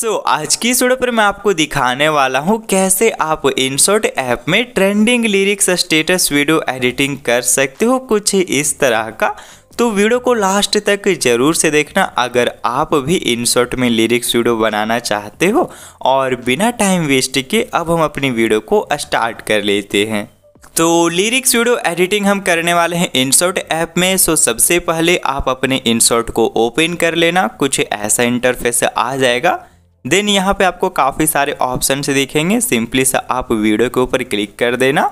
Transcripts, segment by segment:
सो so, आज की इस वीडियो पर मैं आपको दिखाने वाला हूँ कैसे आप इनशॉट ऐप में trending lyrics status video editing कर सकते हो कुछ इस तरह का तो वीडियो को लास्ट तक जरूर से देखना अगर आप भी शॉर्ट में लिरिक्स वीडियो बनाना चाहते हो और बिना टाइम वेस्ट के अब हम अपनी वीडियो को स्टार्ट कर लेते हैं तो लिरिक्स वीडियो एडिटिंग हम करने वाले हैं इंसर्ट ऐप में सो सबसे पहले आप अपने शॉर्ट को ओपन कर लेना कुछ ऐसा इंटरफेस आ जाएगा देन यहाँ पे आपको काफ़ी सारे ऑप्शन दिखेंगे सिंपली सा आप वीडियो के ऊपर क्लिक कर देना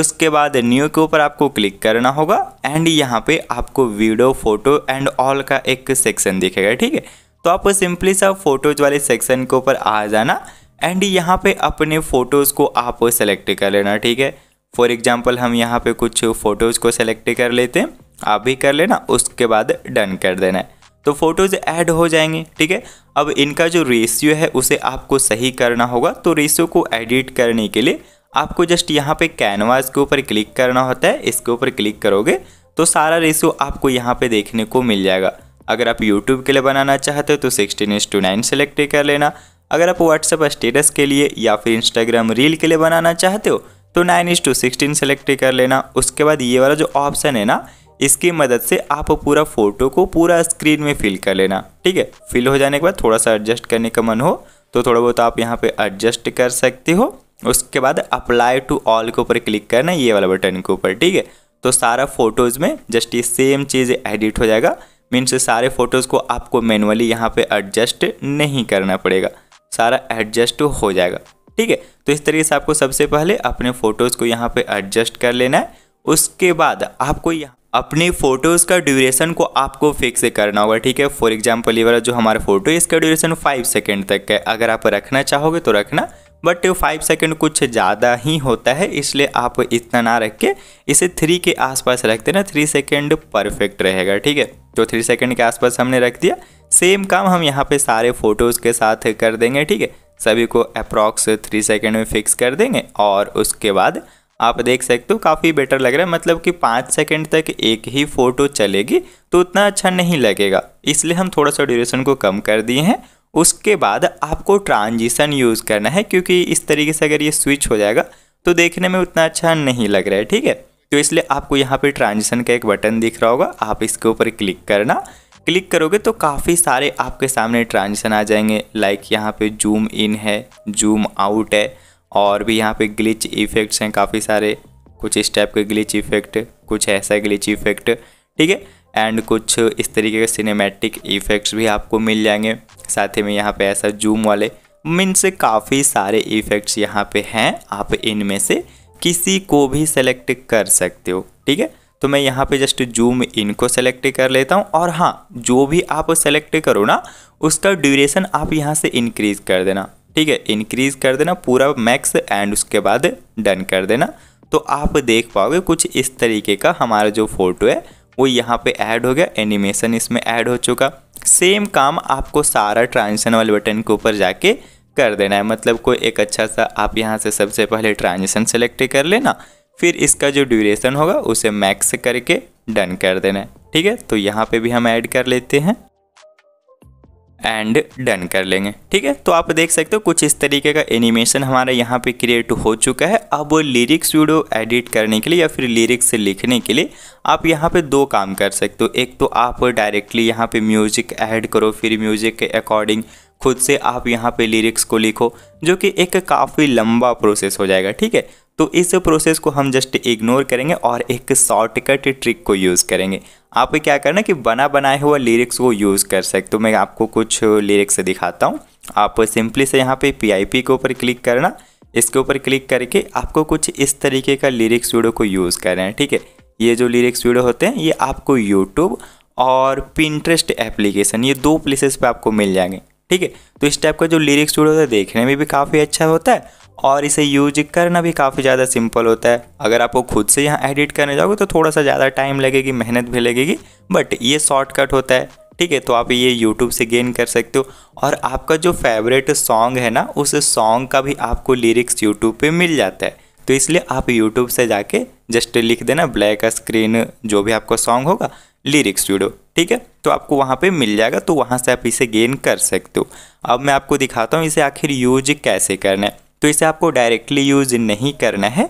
उसके बाद न्यू के ऊपर आपको क्लिक करना होगा एंड यहाँ पे आपको वीडियो फोटो एंड ऑल का एक सेक्शन दिखेगा ठीक है तो आप सिंपली सा फोटोज वाले सेक्शन के ऊपर आ जाना एंड यहाँ पे अपने फ़ोटोज़ को आप सेलेक्ट कर लेना ठीक है फॉर एग्जाम्पल हम यहाँ पे कुछ फ़ोटोज़ को सेलेक्ट कर लेते हैं आप भी कर लेना उसके बाद डन कर देना है तो फ़ोटोज़ ऐड हो जाएंगे ठीक है अब इनका जो रेशियो है उसे आपको सही करना होगा तो रेशियो को एडिट करने के लिए आपको जस्ट यहाँ पे कैनवास के ऊपर क्लिक करना होता है इसके ऊपर क्लिक करोगे तो सारा रेशियो आपको यहाँ पे देखने को मिल जाएगा अगर आप यूट्यूब के लिए बनाना चाहते हो तो सिक्सटीन इंस टू नाइन सेलेक्ट कर लेना अगर आप व्हाट्सअप स्टेटस के लिए या फिर इंस्टाग्राम रील के लिए बनाना चाहते हो तो नाइन इंस टू सिक्सटीन सेलेक्ट कर लेना उसके बाद ये वाला जो ऑप्शन है ना इसकी मदद से आप पूरा फोटो को पूरा स्क्रीन में फिल कर लेना ठीक है फिल हो जाने के बाद थोड़ा सा एडजस्ट करने का मन हो तो थोड़ा बहुत आप यहाँ पे एडजस्ट कर सकते हो उसके बाद अप्लाई टू ऑल के ऊपर क्लिक करना ये वाला बटन के ऊपर ठीक है तो सारा फोटोज़ में जस्ट ये सेम चीज़ एडिट हो जाएगा मीन्स सारे फ़ोटोज़ को आपको मैनुअली यहाँ पे एडजस्ट नहीं करना पड़ेगा सारा एडजस्ट हो जाएगा ठीक है तो इस तरीके से आपको सबसे पहले अपने फ़ोटोज़ को यहाँ पे एडजस्ट कर लेना है उसके बाद आपको यहाँ अपने फ़ोटोज़ का ड्यूरेशन को आपको फिक्स करना होगा ठीक है फॉर एग्जाम्पल ये वाला जो हमारा फ़ोटो है इसका ड्यूरेशन फाइव सेकेंड तक है अगर आप रखना चाहोगे तो रखना बट फाइव सेकेंड कुछ ज़्यादा ही होता है इसलिए आप इतना ना रख के इसे थ्री के आसपास रख देना थ्री सेकेंड परफेक्ट रहेगा ठीक है तो थ्री सेकेंड के आसपास हमने रख दिया सेम काम हम यहाँ पे सारे फ़ोटोज़ के साथ कर देंगे ठीक है सभी को अप्रॉक्स थ्री सेकेंड में फ़िक्स कर देंगे और उसके बाद आप देख सकते हो काफ़ी बेटर लग रहा है मतलब कि पाँच सेकेंड तक एक ही फ़ोटो चलेगी तो उतना अच्छा नहीं लगेगा इसलिए हम थोड़ा सा ड्यूरेशन को कम कर दिए हैं उसके बाद आपको ट्रांजिशन यूज़ करना है क्योंकि इस तरीके से अगर ये स्विच हो जाएगा तो देखने में उतना अच्छा नहीं लग रहा है ठीक है तो इसलिए आपको यहाँ पर ट्रांजिशन का एक बटन दिख रहा होगा आप इसके ऊपर क्लिक करना क्लिक करोगे तो काफ़ी सारे आपके सामने ट्रांजिशन आ जाएंगे लाइक यहाँ पे जूम इन है जूम आउट है और भी यहाँ पे ग्लिच इफ़ेक्ट्स हैं काफ़ी सारे कुछ इस टाइप के ग्लिच इफ़ेक्ट कुछ ऐसा ग्लिच इफ़ेक्ट ठीक है एंड कुछ इस तरीके के सिनेमैटिक इफ़ेक्ट्स भी आपको मिल जाएंगे साथ ही में यहाँ पे ऐसा जूम वाले मीन से काफ़ी सारे इफ़ेक्ट्स यहाँ पे हैं आप इनमें से किसी को भी सेलेक्ट कर सकते हो ठीक है तो मैं यहाँ पे जस्ट जूम इनको सेलेक्ट कर लेता हूँ और हाँ जो भी आप सेलेक्ट करो ना उसका ड्यूरेशन आप यहाँ से इंक्रीज़ कर देना ठीक है इंक्रीज कर देना पूरा मैक्स एंड उसके बाद डन कर देना तो आप देख पाओगे कुछ इस तरीके का हमारा जो फोटो है वो यहाँ पे ऐड हो गया एनिमेशन इसमें ऐड हो चुका सेम काम आपको सारा ट्रांजिशन वाले बटन के ऊपर जाके कर देना है मतलब कोई एक अच्छा सा आप यहाँ से सबसे पहले ट्रांजिशन सेलेक्ट कर लेना फिर इसका जो ड्यूरेशन होगा उसे मैक्स करके डन कर देना है ठीक है तो यहाँ पे भी हम ऐड कर लेते हैं एंड डन कर लेंगे ठीक है तो आप देख सकते हो कुछ इस तरीके का एनिमेशन हमारा यहाँ पे क्रिएट हो चुका है अब लिरिक्स वीडियो एडिट करने के लिए या फिर लिरिक्स लिखने के लिए आप यहाँ पे दो काम कर सकते हो एक तो आप डायरेक्टली यहाँ पे म्यूजिक ऐड करो फिर म्यूजिक के अकॉर्डिंग खुद से आप यहाँ पे लिरिक्स को लिखो जो कि एक काफ़ी लंबा प्रोसेस हो जाएगा ठीक है तो इस प्रोसेस को हम जस्ट इग्नोर करेंगे और एक शॉर्टकट ट्रिक को यूज़ करेंगे आप क्या करना कि बना बनाए हुआ लिरिक्स को यूज़ कर सकते हो तो मैं आपको कुछ लिरिक्स दिखाता हूँ आप सिंपली से यहाँ पे पी के ऊपर क्लिक करना इसके ऊपर क्लिक करके आपको कुछ इस तरीके का लिरिक्स वीडियो को यूज़ करना है ठीक है ये जो लिरिक्स वीडियो होते हैं ये आपको यूट्यूब और पिंट्रेस्ट एप्लीकेशन ये दो प्लेसेस पे आपको मिल जाएंगे ठीक है तो इस टाइप का जो लिरिक्स वीडियो होता है देखने में भी काफ़ी अच्छा होता है और इसे यूज करना भी काफ़ी ज़्यादा सिंपल होता है अगर आपको खुद से यहाँ एडिट करने जाओगे तो थोड़ा सा ज़्यादा टाइम लगेगी मेहनत भी लगेगी बट ये शॉर्टकट होता है ठीक है तो आप ये यूट्यूब से गेन कर सकते हो और आपका जो फेवरेट सॉन्ग है ना उस सॉन्ग का भी आपको लिरिक्स यूट्यूब पे मिल जाता है तो इसलिए आप यूट्यूब से जाके जस्ट लिख देना ब्लैक स्क्रीन जो भी आपका सॉन्ग होगा लिरिक्स वीडियो ठीक है तो आपको वहाँ पे मिल जाएगा तो वहाँ से आप इसे गेन कर सकते हो अब मैं आपको दिखाता हूँ इसे आखिर यूज कैसे करना है तो इसे आपको डायरेक्टली यूज़ नहीं करना है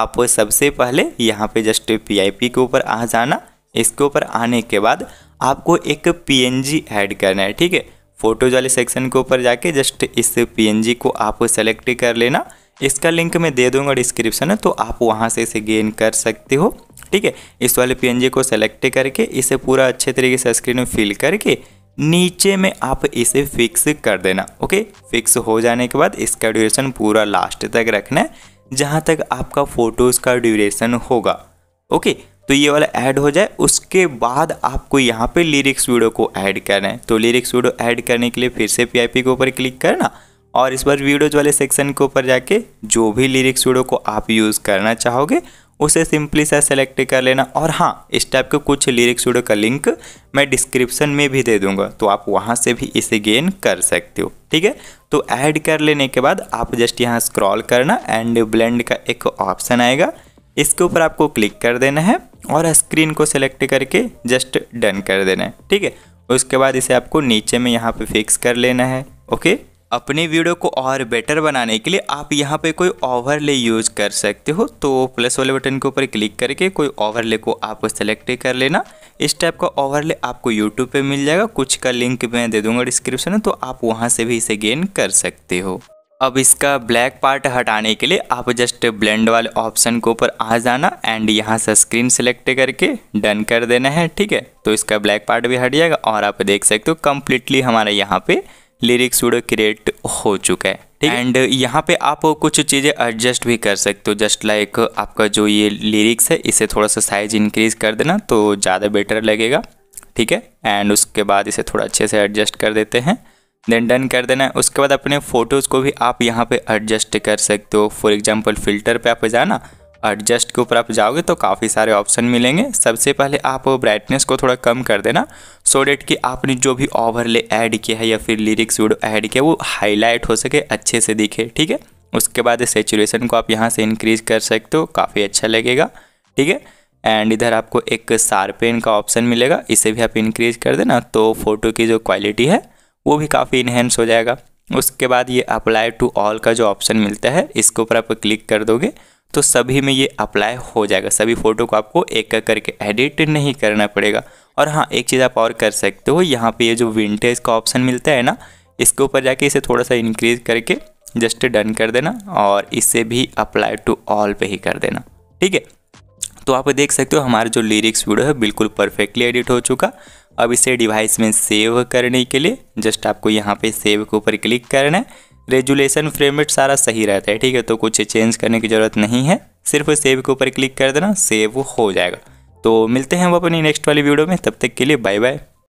आप सबसे पहले यहाँ पे जस्ट पीआईपी के ऊपर आ जाना इसके ऊपर आने के बाद आपको एक पीएनजी ऐड करना है ठीक है फोटोज वाले सेक्शन के ऊपर जाके जस्ट इस पीएनजी को आप सेलेक्ट कर लेना इसका लिंक मैं दे दूंगा डिस्क्रिप्शन में तो आप वहाँ से इसे गेन कर सकते हो ठीक है इस वाले पीएनजी को सेलेक्ट करके इसे पूरा अच्छे तरीके से स्क्रीन में फिल करके नीचे में आप इसे फिक्स कर देना ओके फिक्स हो जाने के बाद इसका ड्यूरेशन पूरा लास्ट तक रखना है जहाँ तक आपका फ़ोटोज़ का ड्यूरेशन होगा ओके तो ये वाला ऐड हो जाए उसके बाद आपको यहाँ पे लिरिक्स वीडियो को ऐड करना है तो लिरिक्स वीडियो ऐड करने के लिए फिर से पीआईपी के ऊपर क्लिक करना और इस बार वीडियोज वाले सेक्शन के ऊपर जाके जो भी लिरिक्स वीडियो को आप यूज़ करना चाहोगे उसे सिंपली सा सेलेक्ट कर लेना और हाँ इस टाइप के कुछ लिरिक्स वीडियो का लिंक मैं डिस्क्रिप्शन में भी दे दूंगा तो आप वहाँ से भी इसे गेन कर सकते हो ठीक है तो ऐड कर लेने के बाद आप जस्ट यहाँ स्क्रॉल करना एंड ब्लेंड का एक ऑप्शन आएगा इसके ऊपर आपको क्लिक कर देना है और स्क्रीन को सेलेक्ट करके जस्ट डन कर देना है ठीक है उसके बाद इसे आपको नीचे में यहाँ पे फिक्स कर लेना है ओके अपने वीडियो को और बेटर बनाने के लिए आप यहाँ पे कोई ओवरले यूज कर सकते हो तो प्लस वाले बटन के ऊपर क्लिक करके कोई ओवरले को आपको सेलेक्ट कर लेना इस टाइप का ओवरले आपको यूट्यूब पे मिल जाएगा कुछ का लिंक मैं दे दूंगा डिस्क्रिप्शन में तो आप वहाँ से भी इसे गेन कर सकते हो अब इसका ब्लैक पार्ट हटाने के लिए आप जस्ट ब्लेंड वाले ऑप्शन के ऊपर आ जाना एंड यहाँ से स्क्रीन सेलेक्ट करके डन कर देना है ठीक है तो इसका ब्लैक पार्ट भी हट जाएगा और आप देख सकते हो कम्प्लीटली हमारा यहाँ पे लिरिक्स वीडियो क्रिएट हो चुका है एंड यहाँ पे आप कुछ चीज़ें एडजस्ट भी कर सकते हो जस्ट लाइक आपका जो ये लिरिक्स है इसे थोड़ा सा साइज इंक्रीज कर देना तो ज़्यादा बेटर लगेगा ठीक है एंड उसके बाद इसे थोड़ा अच्छे से एडजस्ट कर देते हैं देन डन कर देना है उसके बाद अपने फ़ोटोज़ को भी आप यहाँ पे एडजस्ट कर सकते हो फॉर एग्जांपल फ़िल्टर पे आप जाना एडजस्ट के ऊपर आप जाओगे तो काफ़ी सारे ऑप्शन मिलेंगे सबसे पहले आप ब्राइटनेस को थोड़ा कम कर देना सो डेट कि आपने जो भी ओवरले ऐड किया है या फिर लिरिक्स वीडियो ऐड किया वो हाईलाइट हो सके अच्छे से दिखे ठीक है उसके बाद सेचुरेशन को आप यहाँ से इंक्रीज कर सकते हो काफ़ी अच्छा लगेगा ठीक है एंड इधर आपको एक पेन का ऑप्शन मिलेगा इसे भी आप इंक्रीज कर देना तो फ़ोटो की जो क्वालिटी है वो भी काफ़ी इन्हेंस हो जाएगा उसके बाद ये अप्लाई टू ऑल का जो ऑप्शन मिलता है इसके ऊपर आप क्लिक कर दोगे तो सभी में ये अप्लाई हो जाएगा सभी फ़ोटो को आपको एक एक करके एडिट नहीं करना पड़ेगा और हाँ एक चीज़ आप और कर सकते हो यहाँ पे ये जो विंटेज का ऑप्शन मिलता है ना इसके ऊपर जाके इसे थोड़ा सा इंक्रीज करके जस्ट डन कर देना और इसे भी अप्लाई टू ऑल पे ही कर देना ठीक है तो आप देख सकते हो हमारा जो लिरिक्स वीडियो है बिल्कुल परफेक्टली एडिट हो चुका अब इसे डिवाइस में सेव करने के लिए जस्ट आपको यहाँ पे सेव के ऊपर क्लिक करना है रेजुलेशन रेट सारा सही रहता है ठीक है तो कुछ चेंज करने की ज़रूरत नहीं है सिर्फ सेव के ऊपर क्लिक कर देना सेव हो जाएगा तो मिलते हैं हम अपनी नेक्स्ट वाली वीडियो में तब तक के लिए बाय बाय